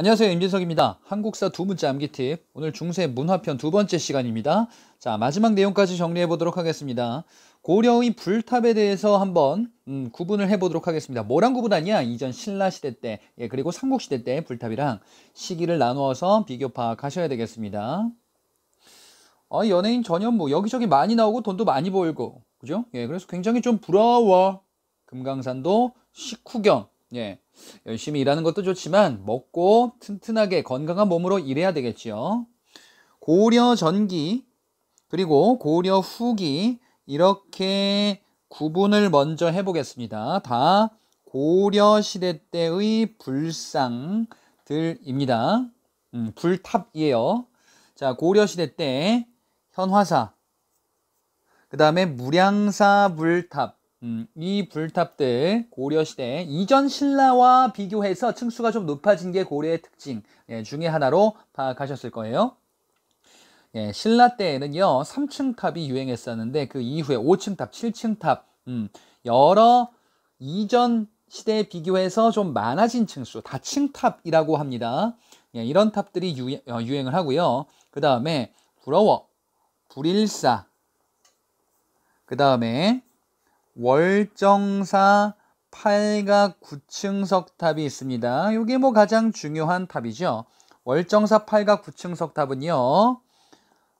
안녕하세요 임진석입니다. 한국사 두 문자 암기 팁 오늘 중세 문화편 두 번째 시간입니다. 자 마지막 내용까지 정리해 보도록 하겠습니다. 고려의 불탑에 대해서 한번 음, 구분을 해 보도록 하겠습니다. 뭐랑 구분하냐? 이전 신라 시대 때 예, 그리고 삼국 시대 때 불탑이랑 시기를 나누어서 비교 파악하셔야 되겠습니다. 어, 연예인 전현무 뭐 여기저기 많이 나오고 돈도 많이 벌고 그죠? 예 그래서 굉장히 좀 부러워 금강산도 식후경 예, 열심히 일하는 것도 좋지만 먹고 튼튼하게 건강한 몸으로 일해야 되겠지요. 고려 전기 그리고 고려 후기 이렇게 구분을 먼저 해보겠습니다. 다 고려 시대 때의 불상들입니다. 음, 불탑이에요. 자, 고려 시대 때 현화사, 그 다음에 무량사 불탑, 음, 이 불탑들 고려시대 이전 신라와 비교해서 층수가 좀 높아진 게 고려의 특징 예, 중에 하나로 파악하셨을 거예요. 예, 신라 때에는요 3층 탑이 유행했었는데 그 이후에 5층 탑, 7층 탑 음, 여러 이전 시대에 비교해서 좀 많아진 층수 다층 탑이라고 합니다. 예, 이런 탑들이 유행, 어, 유행을 하고요. 그 다음에 부러워, 불일사, 그 다음에 월정사 팔각 9층석 탑이 있습니다. 이게 뭐 가장 중요한 탑이죠. 월정사 팔각 9층석 탑은요.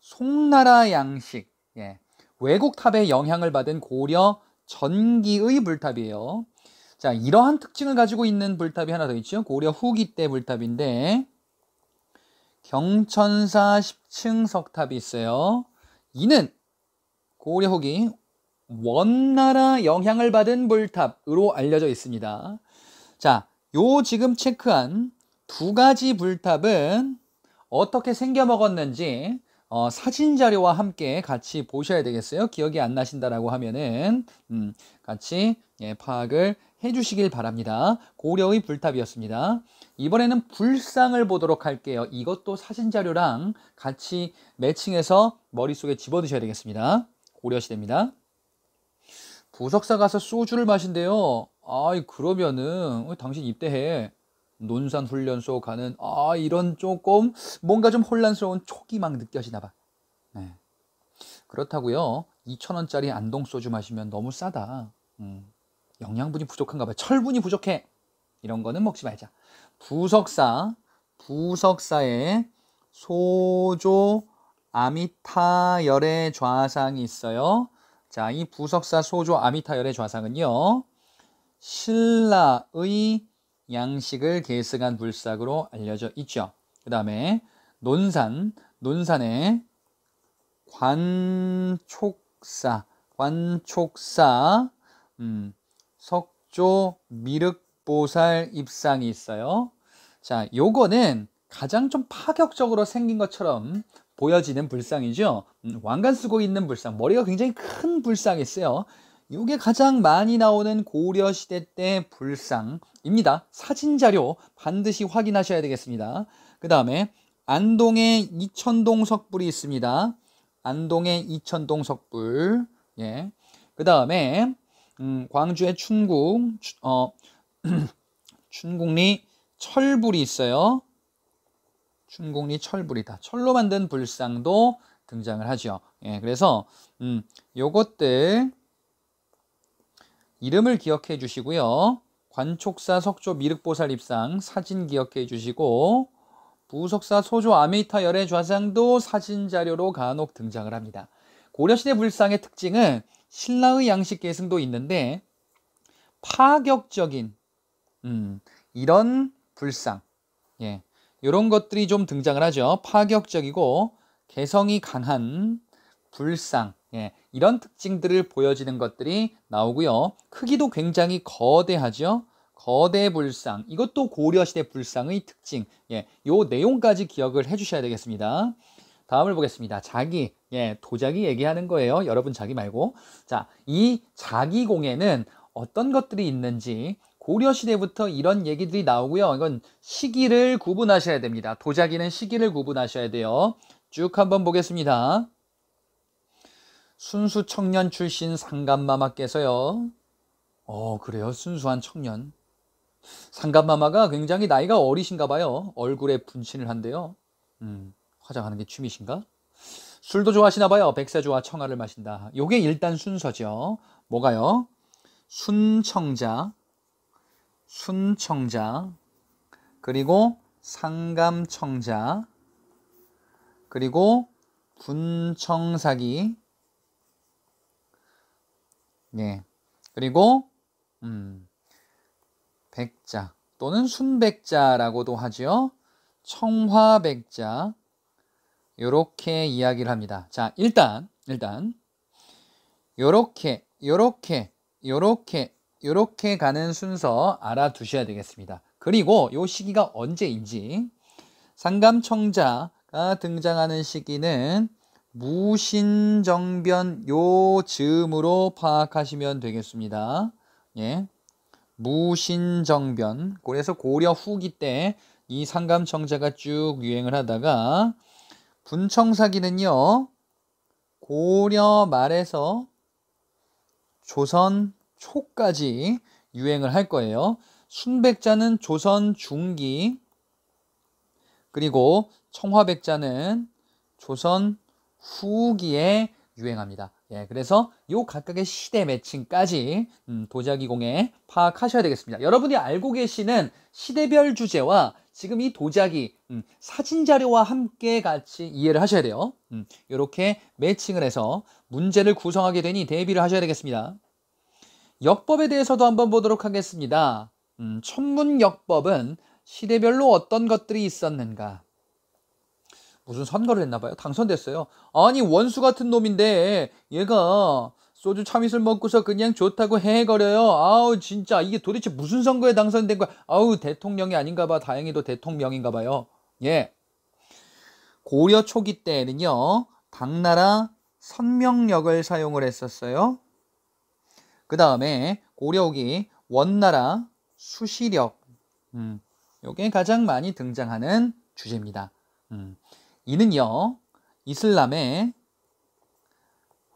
송나라 양식, 예. 외국 탑의 영향을 받은 고려 전기의 불탑이에요. 자, 이러한 특징을 가지고 있는 불탑이 하나 더 있죠. 고려 후기 때 불탑인데 경천사 10층 석탑이 있어요. 이는 고려 후기 원나라 영향을 받은 불탑으로 알려져 있습니다. 자, 요 지금 체크한 두 가지 불탑은 어떻게 생겨 먹었는지 어, 사진 자료와 함께 같이 보셔야 되겠어요. 기억이 안 나신다라고 하면은 음, 같이 예, 파악을 해주시길 바랍니다. 고려의 불탑이었습니다. 이번에는 불상을 보도록 할게요. 이것도 사진 자료랑 같이 매칭해서 머릿속에 집어넣으셔야 되겠습니다. 고려시대입니다. 부석사 가서 소주를 마신대요. 아이 그러면은 어, 당신 입대해 논산 훈련소 가는 아 이런 조금 뭔가 좀 혼란스러운 초기 망 느껴지나 봐. 네. 그렇다고요. 2천 원짜리 안동 소주 마시면 너무 싸다. 음, 영양분이 부족한가 봐. 철분이 부족해. 이런 거는 먹지 말자. 부석사 부석사에 소조 아미타열의 좌상이 있어요. 자, 이 부석사 소조 아미타열의 좌상은요. 신라의 양식을 계승한 불삭으로 알려져 있죠. 그 다음에 논산, 논산의 관촉사, 관촉사, 음, 석조 미륵보살 입상이 있어요. 자, 요거는 가장 좀 파격적으로 생긴 것처럼 보여지는 불상이죠. 음, 왕관 쓰고 있는 불상, 머리가 굉장히 큰 불상이 있어요. 이게 가장 많이 나오는 고려 시대 때 불상입니다. 사진 자료 반드시 확인하셔야 되겠습니다. 그 다음에 안동에 이천동 석불이 있습니다. 안동에 이천동 석불. 예. 그 다음에 음, 광주의 춘궁, 춘, 어, 춘궁리 철불이 있어요. 춘공리 철불이다. 철로 만든 불상도 등장을 하죠. 예, 그래서 음, 요것들 이름을 기억해 주시고요. 관촉사 석조 미륵보살 입상 사진 기억해 주시고 부석사 소조 아메이타 열의 좌상도 사진 자료로 간혹 등장을 합니다. 고려시대 불상의 특징은 신라의 양식 계승도 있는데 파격적인 음, 이런 불상 예, 이런 것들이 좀 등장을 하죠. 파격적이고 개성이 강한 불상 예, 이런 특징들을 보여지는 것들이 나오고요. 크기도 굉장히 거대하죠. 거대 불상 이것도 고려시대 불상의 특징 예, 요 내용까지 기억을 해주셔야 되겠습니다. 다음을 보겠습니다. 자기, 예, 도자기 얘기하는 거예요. 여러분 자기 말고. 자, 이 자기공에는 어떤 것들이 있는지 고려 시대부터 이런 얘기들이 나오고요. 이건 시기를 구분하셔야 됩니다. 도자기는 시기를 구분하셔야 돼요. 쭉 한번 보겠습니다. 순수 청년 출신 상감마마께서요. 어, 그래요. 순수한 청년. 상감마마가 굉장히 나이가 어리신가 봐요. 얼굴에 분신을 한대요. 음, 화장하는 게 취미신가? 술도 좋아하시나 봐요. 백세주와 청하를 마신다. 요게 일단 순서죠. 뭐가요? 순청자, 순청자, 그리고 상감청자, 그리고 군청사기, 예, 그리고 음, 백자 또는 순백자라고도 하지요. 청화백자 요렇게 이야기를 합니다. 자, 일단 일단 요렇게 요렇게 요렇게 이렇게 가는 순서 알아두셔야 되겠습니다. 그리고 이 시기가 언제인지 상감청자가 등장하는 시기는 무신정변 요 즈음으로 파악하시면 되겠습니다. 예. 무신정변. 그래서 고려 후기 때 이 상감청자가 쭉 유행을 하다가 분청사기는요. 고려 말에서 조선 초까지 유행을 할 거예요. 순백자는 조선 중기 그리고 청화백자는 조선 후기에 유행합니다. 예, 그래서 요 각각의 시대 매칭까지 음, 도자기공에 파악하셔야 되겠습니다. 여러분이 알고 계시는 시대별 주제와 지금 이 도자기 음, 사진 자료와 함께 같이 이해를 하셔야 돼요. 이렇게 음, 매칭을 해서 문제를 구성하게 되니 대비를 하셔야 되겠습니다. 역법에 대해서도 한번 보도록 하겠습니다. 음, 천문역법은 시대별로 어떤 것들이 있었는가? 무슨 선거를 했나봐요. 당선됐어요. 아니 원수 같은 놈인데 얘가 소주 참이슬 먹고서 그냥 좋다고 헤 해거려요. 아우 진짜 이게 도대체 무슨 선거에 당선된 거야? 아우 대통령이 아닌가봐. 다행히도 대통령인가봐요. 예. 고려 초기 때는요 에 당나라 선명력을 사용을 했었어요. 그 다음에 고려기 원나라 수시력 음, 요게 가장 많이 등장하는 주제입니다. 음, 이는요 이슬람의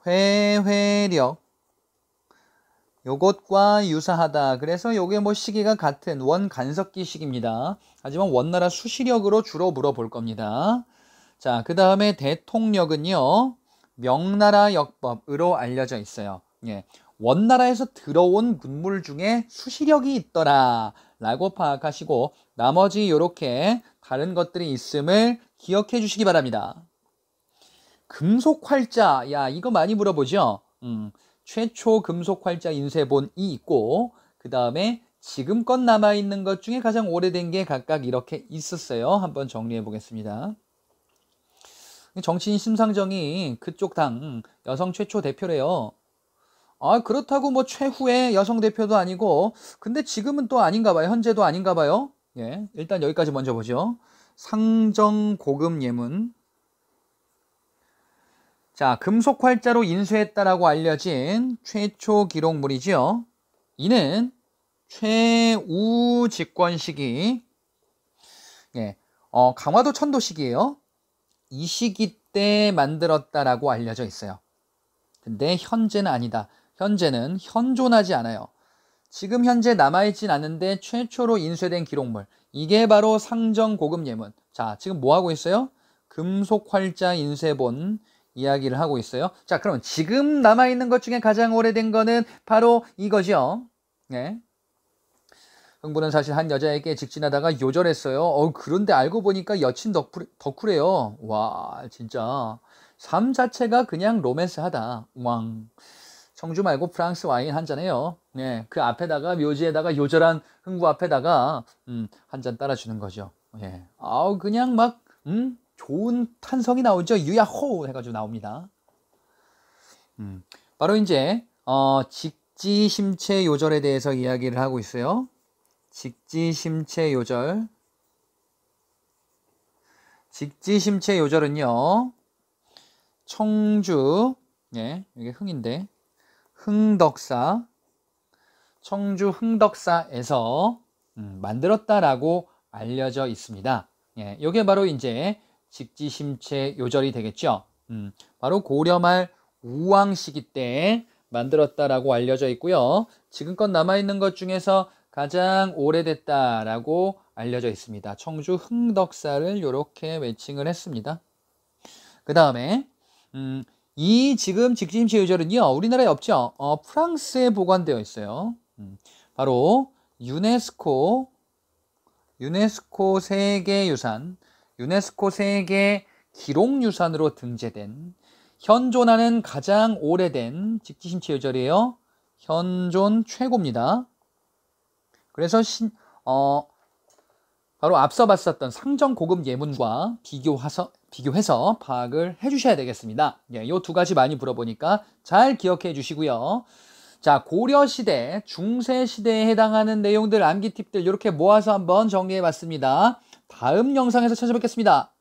회회력 요것과 유사하다. 그래서 요게 뭐 시기가 같은 원간석기 시기입니다. 하지만 원나라 수시력으로 주로 물어볼 겁니다. 자, 그 다음에 대통령은요, 명나라 역법으로 알려져 있어요. 예. 원나라에서 들어온 문물 중에 수시력이 있더라 라고 파악하시고 나머지 이렇게 다른 것들이 있음을 기억해 주시기 바랍니다. 금속 활자, 야 이거 많이 물어보죠. 음, 최초 금속 활자 인쇄본이 있고 그 다음에 지금껏 남아 있는 것 중에 가장 오래된 게 각각 이렇게 있었어요. 한번 정리해 보겠습니다. 정치인 심상정이 그쪽 당 음, 여성 최초 대표래요. 아, 그렇다고 뭐 최후의 여성 대표도 아니고, 근데 지금은 또 아닌가 봐요. 현재도 아닌가 봐요. 예, 일단 여기까지 먼저 보죠. 상정 고금 예문. 자, 금속 활자로 인쇄했다라고 알려진 최초 기록물이지요. 이는 최우 직권 시기, 예, 어, 강화도 천도 시기예요. 이 시기 때 만들었다라고 알려져 있어요. 근데 현재는 아니다. 현재는 현존하지 않아요. 지금 현재 남아있진 않은데 최초로 인쇄된 기록물. 이게 바로 상정고급 예문. 자, 지금 뭐 하고 있어요? 금속활자 인쇄본 이야기를 하고 있어요. 자, 그럼 지금 남아있는 것 중에 가장 오래된 거는 바로 이거죠. 네. 흥부는 사실 한 여자에게 직진하다가 요절했어요. 어, 그런데 알고 보니까 여친 덕후, 덕후래요. 와, 진짜. 삶 자체가 그냥 로맨스하다. 왕. 청주 말고 프랑스 와인 한 잔해요. 네, 그 앞에다가 묘지에다가 요절한 흥부 앞에다가 음, 한 잔 따라주는 거죠. 예, 아우 그냥 막 음, 좋은 탄성이 나오죠. 유야호 해가지고 나옵니다. 음, 바로 이제 어, 직지심체 요절에 대해서 이야기를 하고 있어요. 직지심체 요절. 직지심체 요절은요. 청주, 예, 이게 흥인데 흥덕사, 청주 흥덕사에서 음, 만들었다라고 알려져 있습니다. 예, 이게 바로 이제 직지심체 요절이 되겠죠. 음, 바로 고려말 우왕 시기 때 만들었다라고 알려져 있고요. 지금껏 남아있는 것 중에서 가장 오래됐다라고 알려져 있습니다. 청주 흥덕사를 이렇게 외칭을 했습니다. 그 다음에 음, 이 지금 직진임체 의절은요 우리나라에 없죠 어, 프랑스에 보관되어 있어요 음, 바로 유네스코 유네스코 세계유산 유네스코 세계 기록유산으로 등재된 현존하는 가장 오래된 직지심체 의절이에요 현존 최고입니다 그래서 신, 어, 바로 앞서 봤었던 상정 고급 예문과 비교해서, 비교해서 파악을 해주셔야 되겠습니다. 예, 이두 가지 많이 물어보니까 잘 기억해 주시고요. 자, 고려시대, 중세시대에 해당하는 내용들, 암기 팁들 이렇게 모아서 한번 정리해 봤습니다. 다음 영상에서 찾아뵙겠습니다.